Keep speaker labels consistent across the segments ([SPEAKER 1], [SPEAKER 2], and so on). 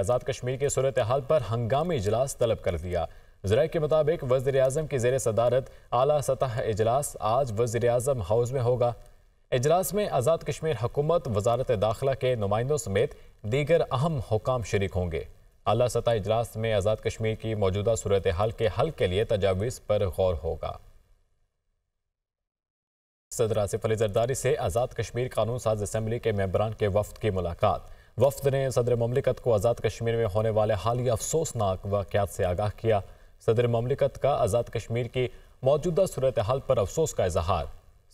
[SPEAKER 1] आज़ाद कश्मीर के सूरत हाल पर हंगामी इजलास तलब कर दिया जरा के मुताबिक वजीर अजम की जेर सदारत अली सतह इजलास आज वजीर अजम हाउस में होगा इजलास में आज़ाद कश्मीर हुकूमत वजारत दाखिला के नुमाइंदों समेत दीगर अहम हुकाम शरीक होंगे अला सतह इजलास में आज़ाद कश्मीर की मौजूदा सूरत हाल के हल के लिए तजावीज़ पर गौर होगा सदर आसिफ अली जरदारी से आज़ाद कश्मीर कानून साज असम्बली के मेम्बरान के वफद की मुलाकात वफद ने सदर ममलिकत को आज़ाद कश्मीर में होने वाले हाली अफसोसनाक वाक़ात से आगाह किया सदर ममलिकत का आज़ाद कश्मीर की मौजूदा सूरत हाल पर अफसोस का इजहार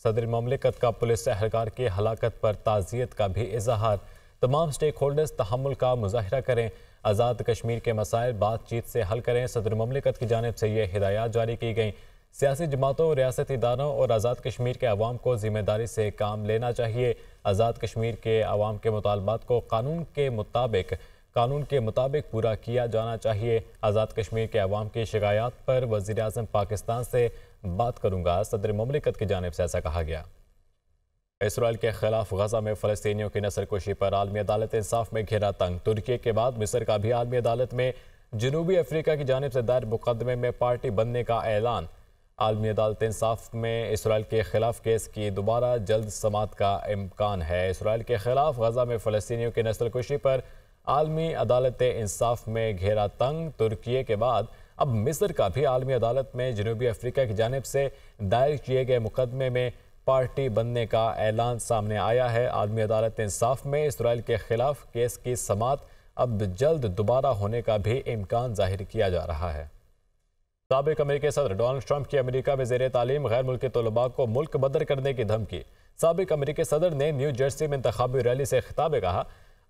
[SPEAKER 1] सदर ममलिकत का पुलिस अहलकार की हलाकत पर ताज़ियत का भी इजहार तमाम स्टेक होल्डर्स तहमुल का मुजाहरा करें आज़ाद कश्मीर के मसाइल बातचीत से हल करें सदर ममलिकत की जानब से ये हिदायत जारी की गई सियासी जमातों रियासती इदारों और आज़ाद कश्मीर के अवाम को ज़िम्मेदारी से काम लेना चाहिए आज़ाद कश्मीर के अवाम के मुतालबात को कानून के मुताबिक कानून के मुताबिक पूरा किया जाना चाहिए आज़ाद कश्मीर के अवाम की शिकायत पर वजीर अजम पाकिस्तान से बात करूँगा सदर ममलिकत की जानब से ऐसा कहा गया इसराइल के खिलाफ गजा में फ़लस्तियों की नसरकुशी पर आलमी अदालत इंसाफ में घेरा तंग तुर्की के बाद मिस्र का भी आलमी अदालत में जनूबी अफ्रीका की जानब से दायर मुकदमे में पार्टी बनने का ऐलान आलमी अदालत इंसाफ में इसराइल के खिलाफ केस की दोबारा जल्द समात का इम्कान है इसराइल के खिलाफ गजा में फ़लस्तियों की नस्ल कुशी पर आलमी अदालत इंसाफ में घेरा तंग तुर्की के बाद अब मिस्र का भी आलमी अदालत में जनूबी अफ्रीका की जानब से दायर किए गए मुकदमे में पार्टी बनने का ऐलान सामने आया है आलमी अदालत इंसाफ में इसराइल के खिलाफ केस की समात अब जल्द दोबारा होने का भी इम्कान जाहिर किया जा रहा है सबक अमरीकी सदर डोनाल्ड ट्रंप की अमरीका में जेर तालीम गैर मुल्की तलबा को मुल्क बदर करने की धमकी सबक अमरीकी सदर ने न्यू जर्सी में इंतबी रैली से खिताब कहा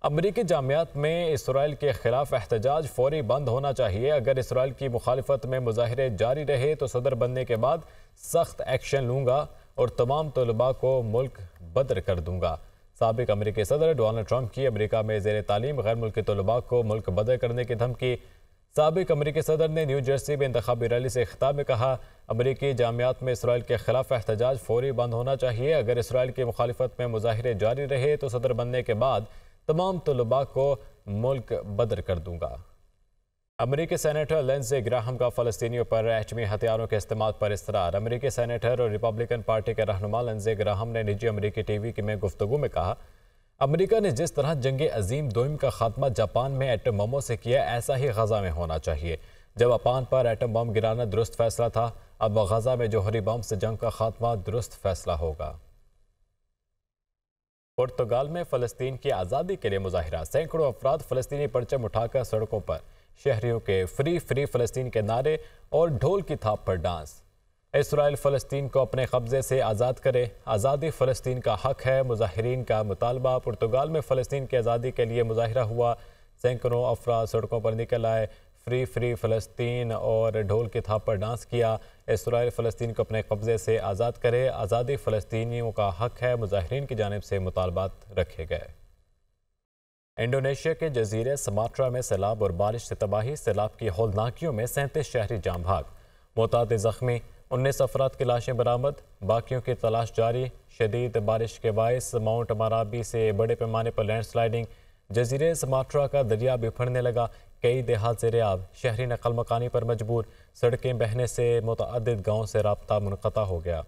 [SPEAKER 1] अमरीकी जामियात में इसराइल के खिलाफ एहतजाज फौरी बंद होना चाहिए अगर इसराइल की मुखालफत में मुजाहरे जारी रहे तो सदर बनने के बाद सख्त एक्शन लूँगा और तमाम तलबा को मुल्क बदर कर दूँगा सबक अमरीकी सदर डोनाल्ड ट्रंप की अमरीका में जेर तालीम गैर मुल्की तलबा को मुल्क बदर करने की धमकी सबक अमरीकी सदर ने न्यू जर्सी में इंतबी रैली से खिताब में कहा अमरीकी जामियात में इसराइल के खिलाफ एहतजाज फौरी बंद होना चाहिए अगर इसराइल की मुखालफत में मुजाहरे जारी रहे तो सदर बनने के बाद तमाम तलबा को मुल्क बदर कर दूंगा अमरीकी सेनेटर लेंस ग्राहम का फ़लस्तियों पर एटमी हथियारों के इस्तेमाल पर इसरार अमरीकी सैनीटर और रिपब्लिकन पार्टी के रहनुमा लेंस ग्राहम ने निजी अमरीकी टी वी में गुफ्तु में कहा अमेरिका ने जिस तरह जंग अजीम दोम का खात्मा जापान में एटम बमों से किया ऐसा ही गजा में होना चाहिए जब अपान पर एटम बम गिराना दुरुस्त फैसला था अब गजा में जोहरी बम से जंग का खात्मा दुरुस्त फैसला होगा पुर्तगाल में फ़लस्तीन की आज़ादी के लिए मुजाहरा सैकड़ों अफराद फ़लस्तनी परचम उठाकर सड़कों पर शहरीों के फ्री फ्री फ़लस्तीन के नारे और ढोल की थाप पर डांस इसराइल फ़लस्तीन को अपने कब्ज़े से आज़ाद करे आज़ादी फ़लस्तीन का हक है मुजाहरीन का मुतालबा पुर्तगाल में फ़लस्तीन की आज़ादी के लिए मुजाहरा हुआ सैकड़ों अफरा सड़कों पर निकल आए फ्री फ्री फ़लस्तीन और ढोल की थाप पर डांस किया इसराइल फ़लस्तीन को अपने कब्ज़े से आज़ाद करे आज़ादी फ़लस्तीनियों का हक है मुजाहरीन की जानब से मुतालबात रखे गए इंडोनेशिया के जजीरे समाट्रा में सैलाब और बारिश से तबाही सैलाब की होलनाकियों में सैंतीस शहरी जाम भाग मोताद ज़ख्मी उन्नीस अफराद की लाशें बरामद बाकियों की तलाश जारी शदीद बारिश के बायस माउंट मराबी से बड़े पैमाने पर लैंड स्लाइडिंग जजीरे समाट्रा का दरिया बिफड़ने लगा कई देहात जेर आब शहरी नकल मकानी पर मजबूर सड़कें बहने से मुतद
[SPEAKER 2] गाँव से रबता मुनता हो गया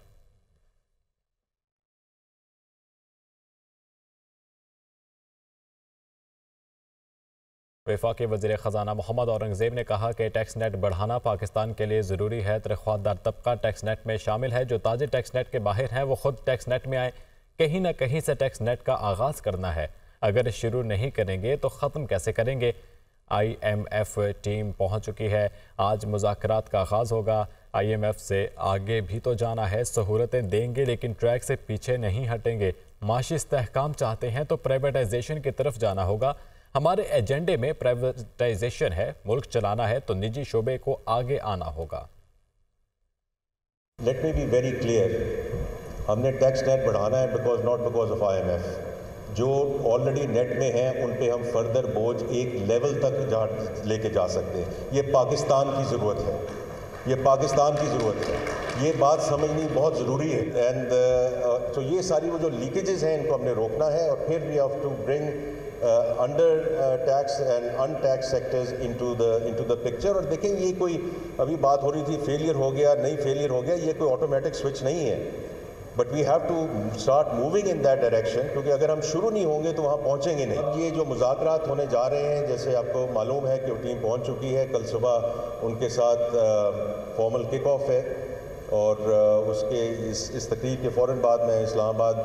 [SPEAKER 2] वफाक
[SPEAKER 1] वजीर ख़जाना मोहम्मद औरंगज़ेब ने कहा कि टैक्स नेट बढ़ाना पाकिस्तान के लिए ज़रूरी है तरख्वादार तबका टैक्स नेट में शामिल है जो ताजे टैक्स नेट के बाहर हैं वो खुद टैक्स नेट में आए कहीं ना कहीं से टैक्स नेट का आगाज़ करना है अगर शुरू नहीं करेंगे तो ख़त्म कैसे करेंगे आई एम एफ टीम पहुँच चुकी है आज मुजाकर का आगाज़ होगा आई एम एफ से आगे भी तो जाना है सहूलतें देंगे लेकिन ट्रैक से पीछे नहीं हटेंगे माशी इस्तेकाम चाहते हैं तो प्राइवेटाइजेशन की तरफ जाना होगा हमारे एजेंडे में प्राइवेटाइजेशन है मुल्क चलाना है तो निजी शोबे को आगे आना होगा
[SPEAKER 2] let me be very clear हमने टैक्स नेट बढ़ाना है because not because of F जो ऑलरेडी नेट में हैं उन पे हम फर्दर बोझ एक लेवल तक जा लेके जा सकते हैं ये पाकिस्तान की ज़रूरत है ये पाकिस्तान की ज़रूरत है ये बात समझनी बहुत ज़रूरी है एंड uh, uh, तो uh, so ये सारी वो जो लीकेजेस हैं इनको हमने रोकना है और फिर we have to bring under tax and untax sectors into the into the picture और देखें ये कोई अभी बात हो रही थी फेलियर हो गया नहीं फेलियर हो गया ये कोई ऑटोमेटिक स्विच नहीं है but we have to start moving in that direction क्योंकि अगर हम शुरू नहीं होंगे तो वहाँ पहुँचेंगे नहीं अब ये जो मुजाकर होने जा रहे हैं जैसे आपको मालूम है कि वो टीम पहुँच चुकी है कल सुबह उनके साथ फॉर्मल किक ऑफ है और uh, उसके इस इस तकरीब के फ़ौर बाद मैं इस्लामाबाद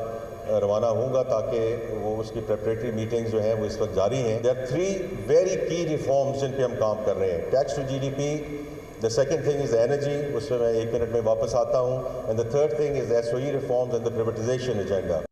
[SPEAKER 2] रवाना होंगे ताकि वो उसकी प्रेपरेटरी मीटिंग्स जो हैं वो इस वक्त जारी हैं there three very key reforms जिन पे हम काम कर रहे हैं tax to G D P the second thing is energy उस पर मैं एक मिनट में वापस आता हूँ and the third thing is S O E reforms and the privatisation agenda